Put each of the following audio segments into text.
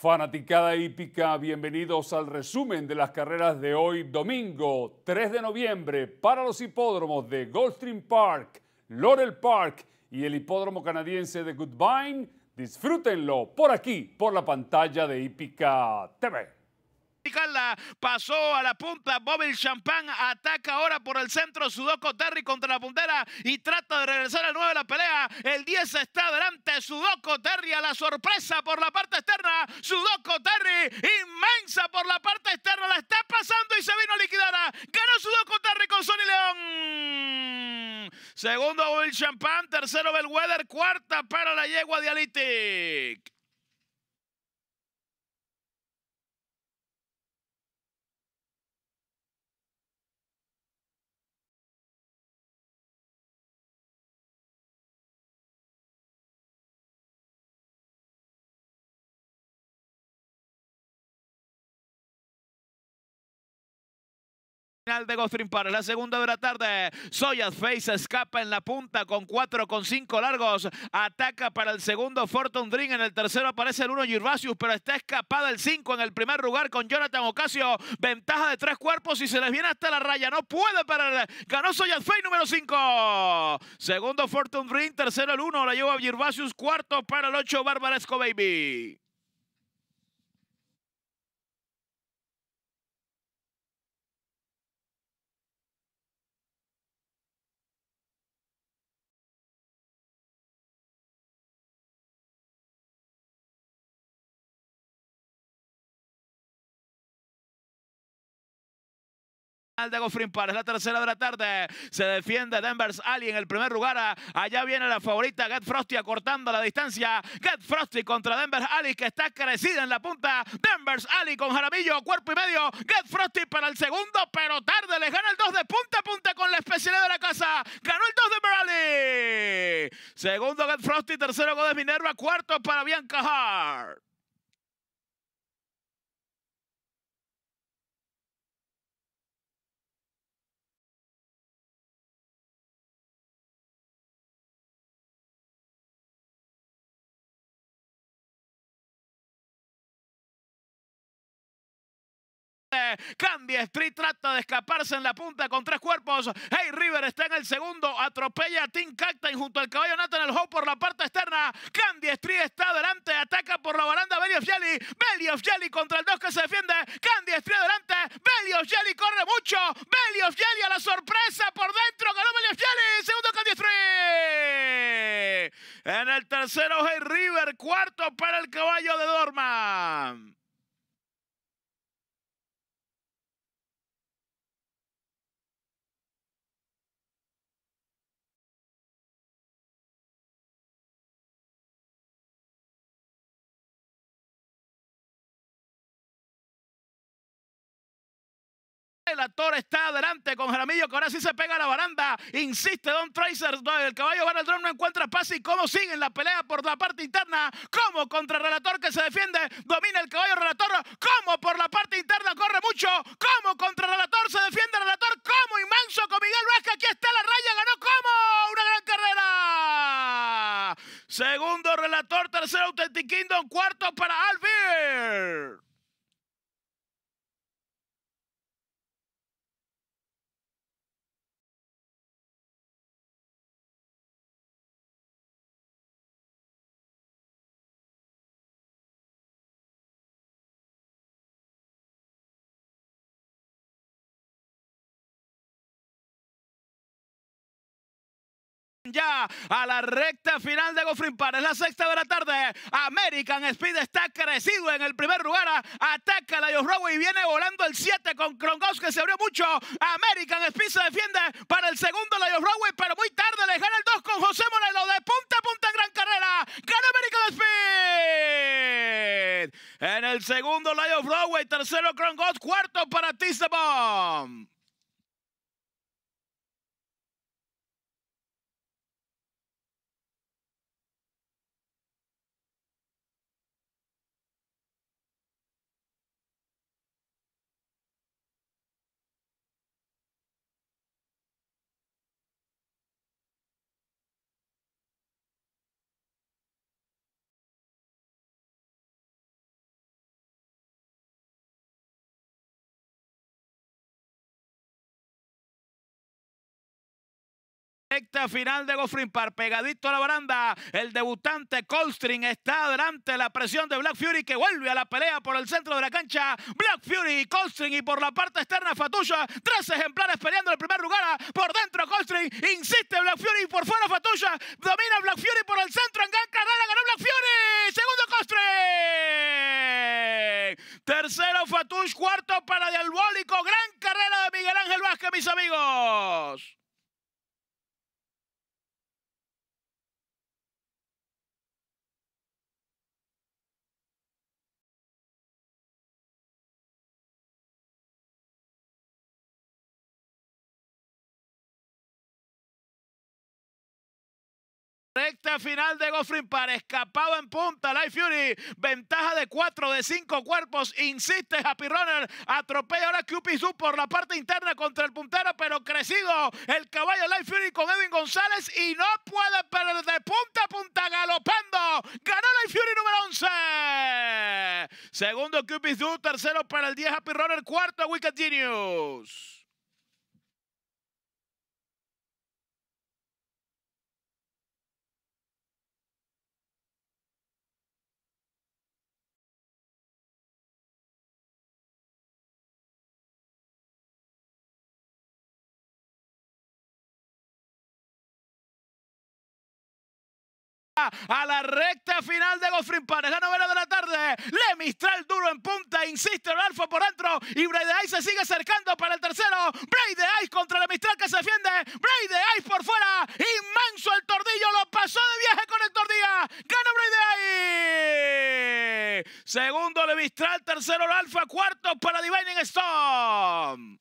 Fanaticada hípica, bienvenidos al resumen de las carreras de hoy, domingo 3 de noviembre, para los hipódromos de Goldstream Park, Laurel Park y el hipódromo canadiense de Goodbine. Disfrútenlo por aquí, por la pantalla de Hípica TV. Carla pasó a la punta. Bobby Champán ataca ahora por el centro. sudoco Terry contra la puntera y trata de regresar al 9 de la pelea. El 10 está delante. sudoco Terry a la sorpresa por la parte externa. sudoco Terry inmensa por la parte externa. La está pasando y se vino a liquidar, Ganó Sudoku Terry con Sonny León. Segundo Bobby Champán. Tercero Belweather, Cuarta para la yegua de de Ghost para La segunda de la tarde. Soyas Face escapa en la punta con 4 con 5 largos. Ataca para el segundo Fortune Dream. En el tercero aparece el 1 Girvasius, pero está escapada el 5 en el primer lugar con Jonathan Ocasio. Ventaja de tres cuerpos y se les viene hasta la raya. No puede parar. Ganó Soyas número 5. Segundo Fortune Dream. Tercero el 1. La lleva Girvasius. Cuarto para el 8 Bárbara Baby. de Goffrin Park. Es la tercera de la tarde. Se defiende Denver's Ali en el primer lugar. Ah, allá viene la favorita Get Frosty acortando la distancia. Get Frosty contra Denver's Ali que está crecida en la punta. Denver's Ali con Jaramillo, cuerpo y medio. Get Frosty para el segundo, pero tarde. le gana el 2 de punta a punta con la especialidad de la casa. Ganó el 2 de Ali. Segundo Get Frosty, tercero Godes Minerva, cuarto para Bianca Hart. Candy Street trata de escaparse en la punta con tres cuerpos. Hey River está en el segundo. Atropella a Tim Cactain junto al caballo Nathan el Hope por la parte externa. Candy Street está adelante. Ataca por la baranda Belly of Jelly. Belly of Jelly contra el dos que se defiende. Candy Street adelante. Belly of Jelly corre mucho. Belly of Jelly a la sorpresa por dentro. Ganó Belly of Jelly. Segundo Candy Street. En el tercero, Hey River. Cuarto para el caballo de Dorman. Relator está adelante con Jaramillo, que ahora sí se pega a la baranda. Insiste Don Tracer, el caballo dron, no encuentra pase y cómo sigue en la pelea por la parte interna. ¿Cómo contra relator que se defiende, domina el caballo relator. ¿Cómo por la parte interna corre mucho. ya a la recta final de Gofrin Park. Es la sexta de la tarde. American Speed está crecido en el primer lugar. Ataca y viene volando el 7 con Krongos que se abrió mucho. American Speed se defiende para el segundo la Robo, pero muy tarde le gana el 2 con José Morelo de punta a punta en gran carrera. Gana American Speed. En el segundo, Lion Broadway. Tercero, Krongos. Cuarto para Tizabomb. Recta final de Goffrin Par pegadito a la baranda. El debutante Colstring está de La presión de Black Fury que vuelve a la pelea por el centro de la cancha. Black Fury y Colstring y por la parte externa Fatuya. Tres ejemplares peleando el primer lugar. Ah, por dentro Colstring insiste Black Fury y por fuera Fatuya. Domina Black Fury por el centro. En gran carrera ganó Black Fury. Segundo Coldstream Tercero Fatush. Cuarto para Diabólico. Gran carrera de Miguel Ángel Vázquez, mis amigos. Recta final de Goffrin para escapado en punta. Life Fury, ventaja de cuatro de cinco cuerpos. Insiste Happy Runner. Atropella ahora Cupid su por la parte interna contra el puntero, pero crecido el caballo Life Fury con Edwin González y no puede perder de punta a punta galopando. Ganó Life Fury número 11. Segundo Cupid tercero para el 10 Happy Runner, cuarto Wicked Genius. a la recta final de Pan Es La novela de la tarde. Le Mistral duro en punta. Insiste el alfa por dentro. Y de Ice se sigue acercando para el tercero. de Ice contra Le Mistral que se defiende. de Ice por fuera. Inmenso el tordillo. Lo pasó de viaje con el tordilla. Gana de Ice. Segundo Le Mistral. Tercero el alfa. Cuarto para Divining Storm.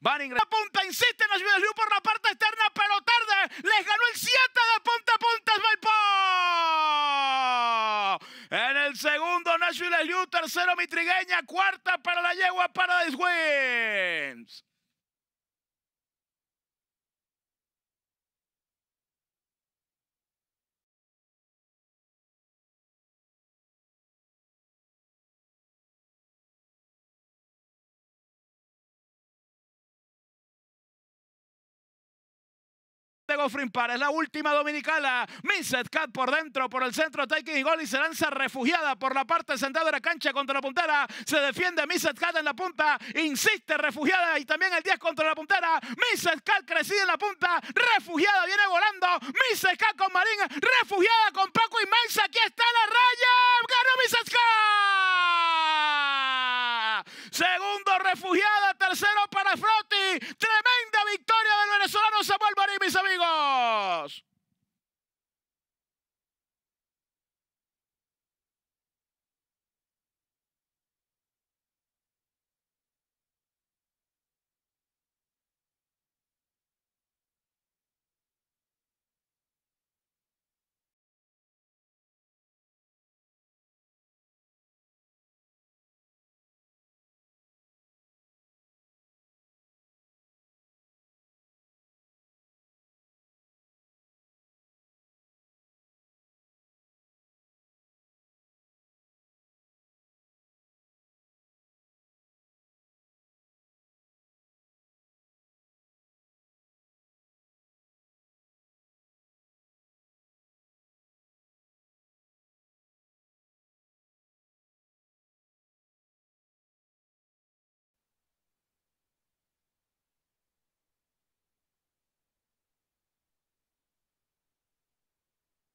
van a Punta insiste Nashville por la parte externa, pero tarde. Les ganó el 7 de punta a punta En el segundo, Nashville Liu. Tercero, Mitrigueña. Cuarta para la yegua para Wins. de este Goffrin Es la última dominicana. Minset Cat por dentro, por el centro, taking y gol y se lanza refugiada por la parte central de la cancha contra la puntera. Se defiende Minset Cat en la punta. Insiste refugiada y también el 10 contra la puntera. Minset Cat crecida en la punta. Refugiada viene volando. Minset Cat con Marín. Refugiada con Paco y Mensa. Aquí está la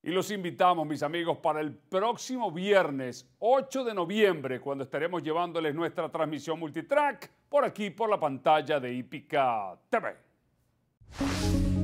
Y los invitamos, mis amigos, para el próximo viernes 8 de noviembre, cuando estaremos llevándoles nuestra transmisión multitrack por aquí, por la pantalla de Hípica TV.